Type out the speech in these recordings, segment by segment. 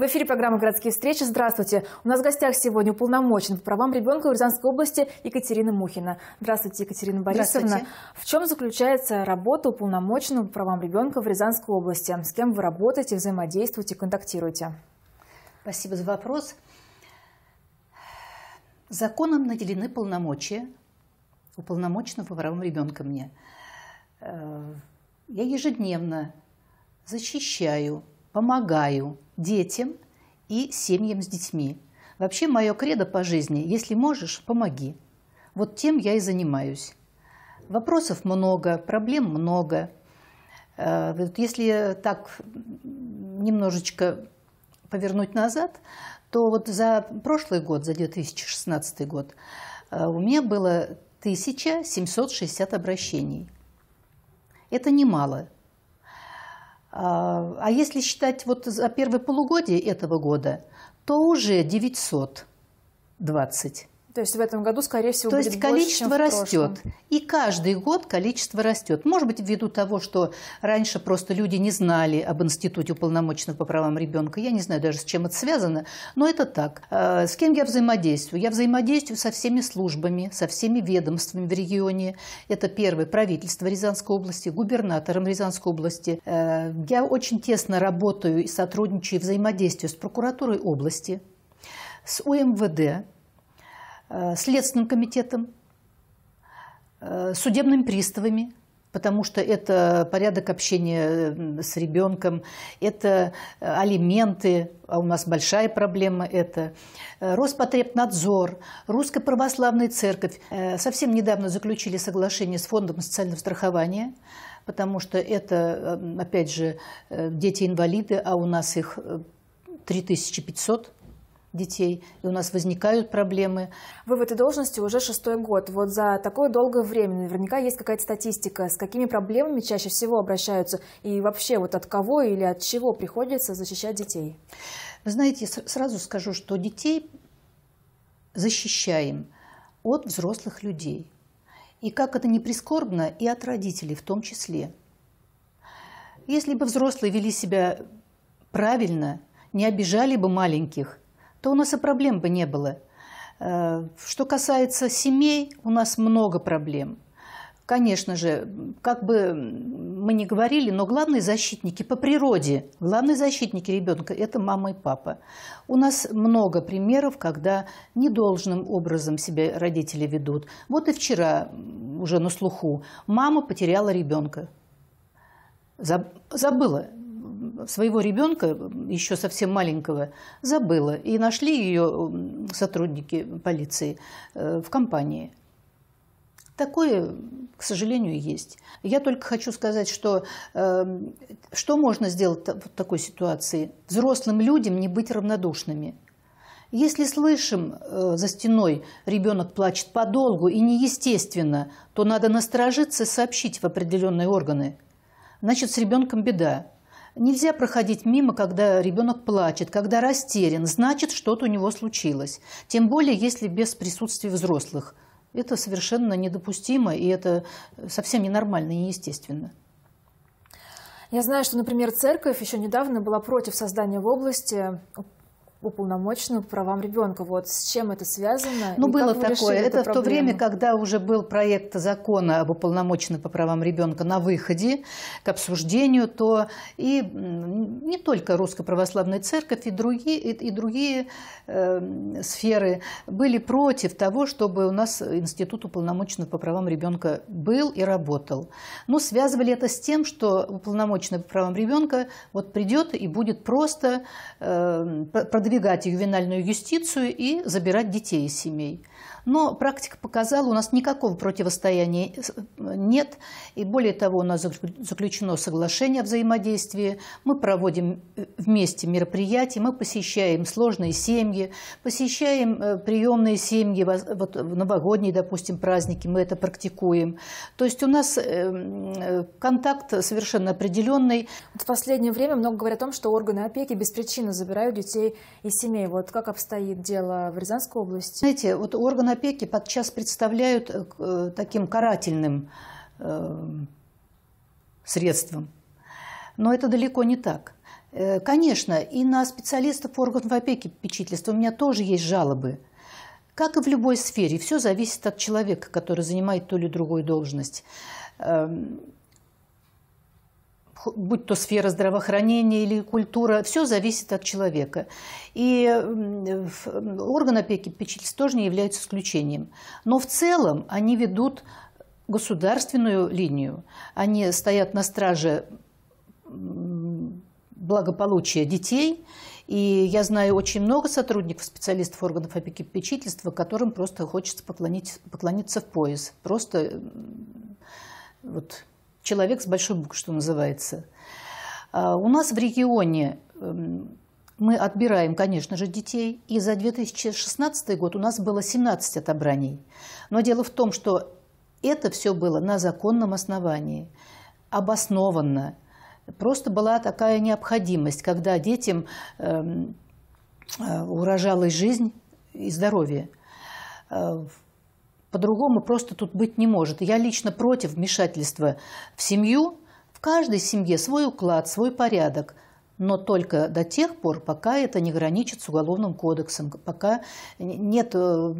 В эфире программа «Городские встречи». Здравствуйте. У нас в гостях сегодня уполномочен по правам ребенка в Рязанской области Екатерина Мухина. Здравствуйте, Екатерина Борисовна. Здравствуйте. В чем заключается работа уполномоченного по правам ребенка в Рязанской области? С кем вы работаете, взаимодействуете, контактируете? Спасибо за вопрос. Законом наделены полномочия уполномоченного по правам ребенка мне. Э, я ежедневно защищаю помогаю детям и семьям с детьми. Вообще мое кредо по жизни – если можешь, помоги. Вот тем я и занимаюсь. Вопросов много, проблем много. Э, если так немножечко повернуть назад, то вот за прошлый год, за 2016 год, э, у меня было 1760 обращений. Это немало. А, а если считать вот за первое полугодие этого года, то уже 920. То есть в этом году, скорее всего, То будет есть количество больше, чем растет. И каждый год количество растет. Может быть, ввиду того, что раньше просто люди не знали об институте уполномоченных по правам ребенка. Я не знаю даже, с чем это связано, но это так. Э, с кем я взаимодействую? Я взаимодействую со всеми службами, со всеми ведомствами в регионе. Это первое правительство Рязанской области, губернатором Рязанской области. Э, я очень тесно работаю и сотрудничаю и взаимодействую с прокуратурой области, с УМВД, Э, Следственным комитетом, э, судебными приставами, потому что это порядок общения э, с ребенком, это алименты, а у нас большая проблема это, Роспотребнадзор, Русская Православная Церковь. Совсем недавно заключили соглашение с Фондом социального страхования, потому что это, опять же, дети-инвалиды, а у нас их 3500 детей, и у нас возникают проблемы. Вы в этой должности уже шестой год. Вот за такое долгое время наверняка есть какая-то статистика, с какими проблемами чаще всего обращаются, и вообще вот от кого или от чего приходится защищать детей? Вы знаете, сразу скажу, что детей защищаем от взрослых людей. И как это не прискорбно, и от родителей в том числе. Если бы взрослые вели себя правильно, не обижали бы маленьких, то у нас и проблем бы не было. Э, что касается семей, у нас много проблем. Конечно же, как бы мы ни говорили, но главные защитники по природе, главные защитники ребенка – это мама и папа. У нас много примеров, когда недолжным образом себя родители ведут. Вот и вчера уже на слуху мама потеряла ребенка. Забыла, своего ребенка, еще совсем маленького, забыла. И нашли ее сотрудники полиции э, в компании. Такое, к сожалению, есть. Я только хочу сказать, что э, что можно сделать в такой ситуации? Взрослым людям не быть равнодушными. Если слышим э, за стеной ребенок плачет подолгу и неестественно, то надо насторожиться и сообщить в определенные органы. Значит, с ребенком беда. Нельзя проходить мимо, когда ребенок плачет, когда растерян. Значит, что-то у него случилось. Тем более, если без присутствия взрослых. Это совершенно недопустимо, и это совсем ненормально и неестественно. Я знаю, что, например, церковь еще недавно была против создания в области уполномоченную по правам ребенка. Вот с чем это связано? Ну, было такое. Это в то время, когда уже был проект закона об уполномоченном по правам ребенка на выходе к обсуждению, то и не только Русская Православная Церковь, и другие, и, и другие э, сферы были против того, чтобы у нас Институт уполномоченного по правам ребенка был и работал. Но связывали это с тем, что уполномоченный по правам ребенка вот придет и будет просто э, продвигать ювенальную юстицию и забирать детей из семей. Но практика показала, у нас никакого противостояния нет. И более того, у нас заключено соглашение о взаимодействии. Мы проводим э, вместе мероприятия, мы посещаем сложные семьи, посещаем э, приемные семьи, вот в новогодние, допустим, праздники мы это практикуем. То есть у нас э, контакт совершенно определенный. Вот в последнее время много говорят о том, что органы опеки без причины забирают детей из семей. Вот как обстоит дело в Рязанской области? Знаете, вот органы опеки подчас представляют э, э, таким карательным э, средством. Но это далеко не так. Конечно, и на специалистов органов опеки попечительства у меня тоже есть жалобы. Как и в любой сфере, все зависит от человека, который занимает ту или другую должность. Эм, будь то сфера здравоохранения или культура, все зависит от человека. И орган опеки попечительства тоже не является исключением. Но в целом они ведут государственную линию. Они стоят на страже благополучия детей. И я знаю очень много сотрудников, специалистов органов опеки и попечительства, которым просто хочется поклонить, поклониться в пояс. Просто вот, человек с большой буквы, что называется. А, у нас в регионе эм, мы отбираем, конечно же, детей, и за 2016 год у нас было 17 отобраний. Но дело в том, что это все было на законном основании, обоснованно. Просто была такая необходимость, когда детям эм, э, урожалась жизнь и здоровье. А, по-другому просто тут быть не может. Я лично против вмешательства в семью. В каждой семье свой уклад, свой порядок – но только до тех пор, пока это не граничит с уголовным кодексом, пока нет э,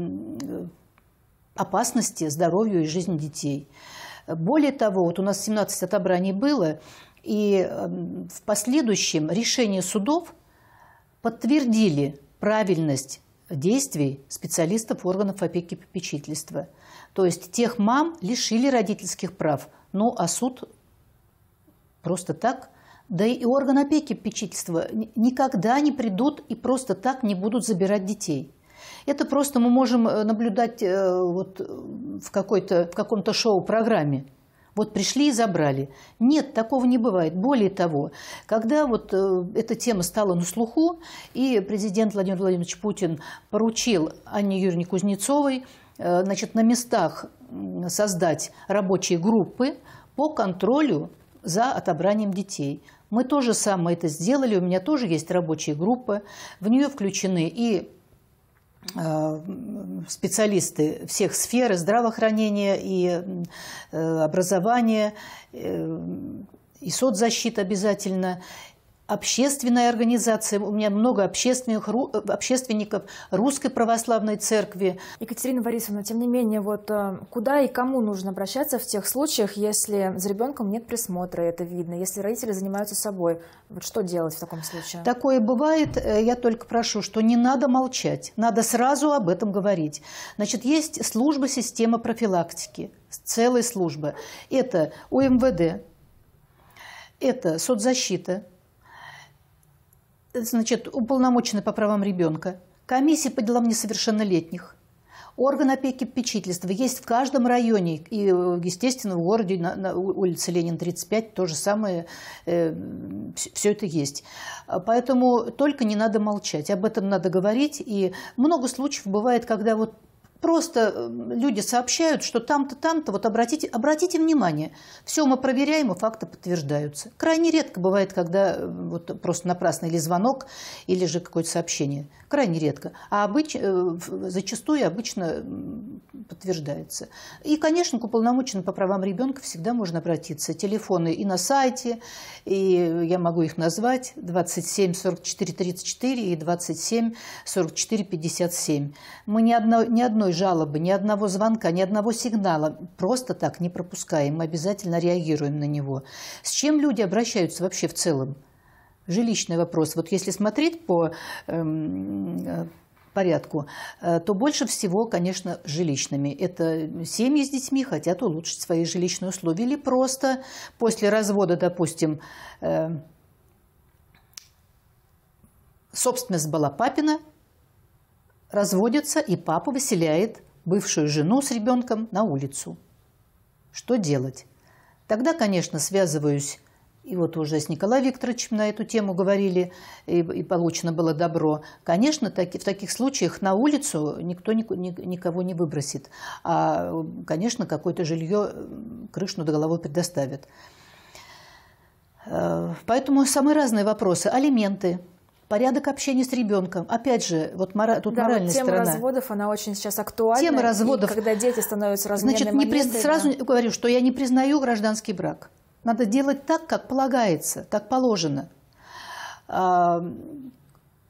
опасности здоровью и жизни детей. Более того, вот у нас 17 отобраний было, и эм, в последующем решение судов подтвердили правильность действий специалистов органов опеки и попечительства. То есть тех мам лишили родительских прав, ну а суд просто так, да и органы опеки и попечительства никогда не придут и просто так не будут забирать детей. Это просто мы можем э, наблюдать э, вот, э, в, какой-то, в каком-то шоу-программе. Вот пришли и забрали. Нет, такого не бывает. Более того, когда вот э, эта тема стала на слуху, и президент Владимир Владимирович Путин поручил Анне Юрьевне Кузнецовой э, значит, на местах создать рабочие группы по контролю за отобранием детей. Мы тоже самое это сделали, у меня тоже есть рабочая группа, в нее включены и Э, специалисты всех сфер здравоохранения и э, образования, э, и соцзащита обязательно, общественная организация, у меня много общественных, э, общественников Русской Православной Церкви. Екатерина Борисовна, тем не менее, вот э, куда и кому нужно обращаться в тех случаях, если за ребенком нет присмотра, это видно, если родители занимаются собой, вот что делать в таком случае? Такое бывает, э, я только прошу, что не надо молчать, надо сразу об этом говорить. Значит, есть служба системы профилактики, целая служба. Это УМВД, это соцзащита, значит, уполномоченный по правам ребенка, комиссия по делам несовершеннолетних, орган опеки и попечительства есть в каждом районе. И, естественно, в городе на, на улице Ленин 35 то же самое, э, все это есть. Поэтому только не надо молчать, об этом надо говорить. И много случаев бывает, когда вот Просто э, люди сообщают, что там-то, там-то, вот обратите, обратите внимание, все мы проверяем, и факты подтверждаются. Крайне редко бывает, когда э, вот просто напрасно или звонок, или же какое-то сообщение. Крайне редко. А обыч... Э, зачастую обычно подтверждается. И, конечно, к уполномоченным по правам ребенка всегда можно обратиться. Телефоны и на сайте, и я могу их назвать, 27 44 34 и 27 44 57. Мы ни, одно, ни одной жалобы, ни одного звонка, ни одного сигнала просто так не пропускаем. Мы обязательно реагируем на него. С чем люди обращаются вообще в целом? жилищный вопрос. Вот если смотреть по, эм, порядку, э, то больше всего, конечно, жилищными. Это семьи с детьми хотят улучшить свои жилищные условия или просто после развода, допустим, э, собственность была папина, разводится, и папа выселяет бывшую жену с ребенком на улицу. Что делать? Тогда, конечно, связываюсь и вот уже с Николаем Викторовичем на эту тему говорили, и, и получено было добро. Конечно, так, в таких случаях на улицу никто ни, ни, никого не выбросит. А, конечно, какое-то жилье крышу над головой предоставят. Э, поэтому самые разные вопросы. Алименты, порядок общения с ребенком. Опять же, вот мора... тут да, моральная тема сторона. Тема разводов, она очень сейчас актуальна. Тема разводов. И когда дети становятся размерными Значит, не при... сразу говорю, что я не признаю гражданский брак. Надо делать так, как полагается, так положено. А,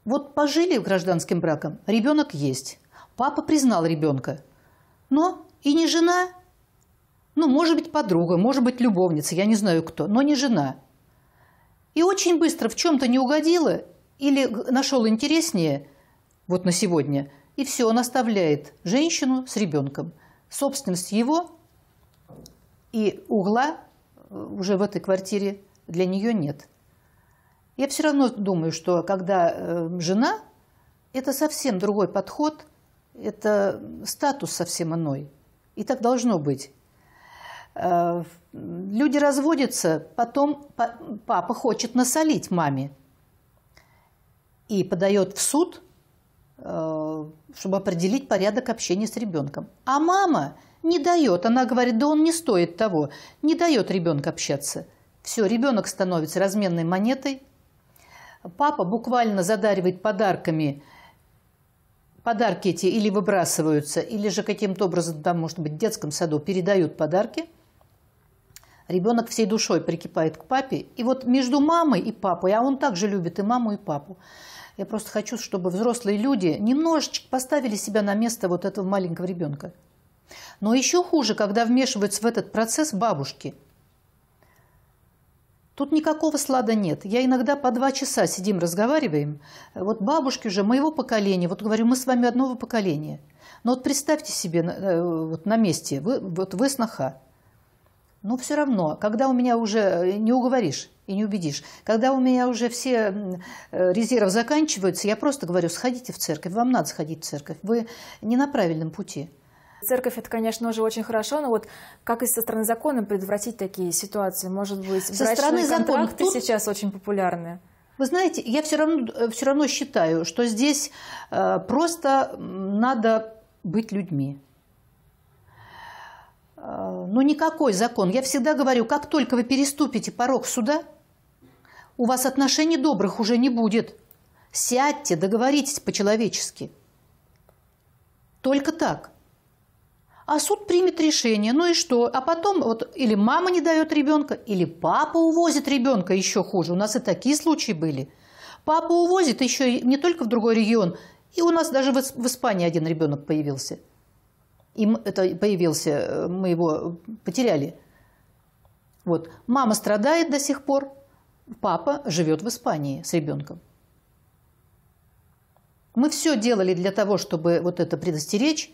вот пожили гражданским браком, ребенок есть. Папа признал ребенка. Но и не жена, ну, может быть, подруга, может быть, любовница, я не знаю кто, но не жена. И очень быстро в чем-то не угодила или нашел интереснее, вот на сегодня, и все, он оставляет женщину с ребенком. Собственность его и угла уже в этой квартире для нее нет. Я все равно думаю, что когда эм, жена, это совсем другой подход, это статус совсем иной. И так должно быть. Э, люди разводятся, потом папа хочет насолить маме и подает в суд, э, чтобы определить порядок общения с ребенком. А мама не дает. Она говорит, да он не стоит того. Не дает ребенка общаться. Все, ребенок становится разменной монетой. Папа буквально задаривает подарками подарки эти или выбрасываются, или же каким-то образом, там, может быть, в детском саду передают подарки. Ребенок всей душой прикипает к папе. И вот между мамой и папой, а он также любит и маму, и папу. Я просто хочу, чтобы взрослые люди немножечко поставили себя на место вот этого маленького ребенка. Но еще хуже, когда вмешиваются в этот процесс бабушки. Тут никакого слада нет. Я иногда по два часа сидим, разговариваем. Вот бабушки уже моего поколения, вот говорю, мы с вами одного поколения. Но вот представьте себе э, вот на месте, вы, вот вы сноха. Но ну, все равно, когда у меня уже э, не уговоришь и не убедишь, когда у меня уже все э, резервы заканчиваются, я просто говорю, сходите в церковь, вам надо сходить в церковь, вы не на правильном пути. Церковь, это, конечно, уже очень хорошо, но вот как и со стороны закона предотвратить такие ситуации? Может быть, со стороны контракты закона, сейчас очень популярны? Вы знаете, я все равно, э, все равно считаю, что здесь э, просто надо быть людьми. Э, ну, никакой закон. Я всегда говорю, как только вы переступите порог суда, у вас отношений добрых уже не будет. Сядьте, договоритесь по-человечески. Только так а суд примет решение. Ну и что? А потом вот или мама не дает ребенка, или папа увозит ребенка, еще хуже. У нас и такие случаи были. Папа увозит еще не только в другой регион, и у нас даже в Испании один ребенок появился. Им это появился, э, мы его потеряли. Вот. Мама страдает до сих пор, папа живет в Испании с ребенком. Мы все делали для того, чтобы вот это предостеречь,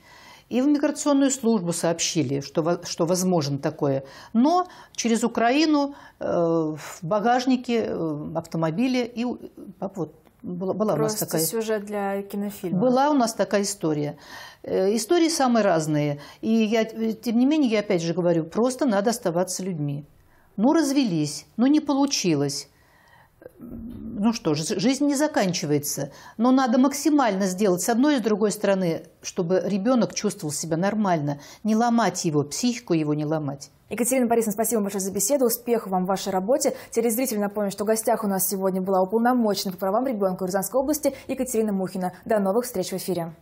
и в миграционную службу сообщили, что, что возможно такое. Но через Украину э, в багажнике э, автомобиля и вот, была, была у нас такая сюжет для кинофильма. Была у нас такая история. Э, истории самые разные. И я, тем не менее, я опять же говорю, просто надо оставаться людьми. Ну, развелись, ну, не получилось ну что же, жизнь не заканчивается, но надо максимально сделать с одной и с другой стороны, чтобы ребенок чувствовал себя нормально, не ломать его, психику его не ломать. Екатерина Борисовна, спасибо большое за беседу. Успехов вам в вашей работе. Телезрителям напомню, что в гостях у нас сегодня была уполномоченная по правам ребенка Рязанской области Екатерина Мухина. До новых встреч в эфире.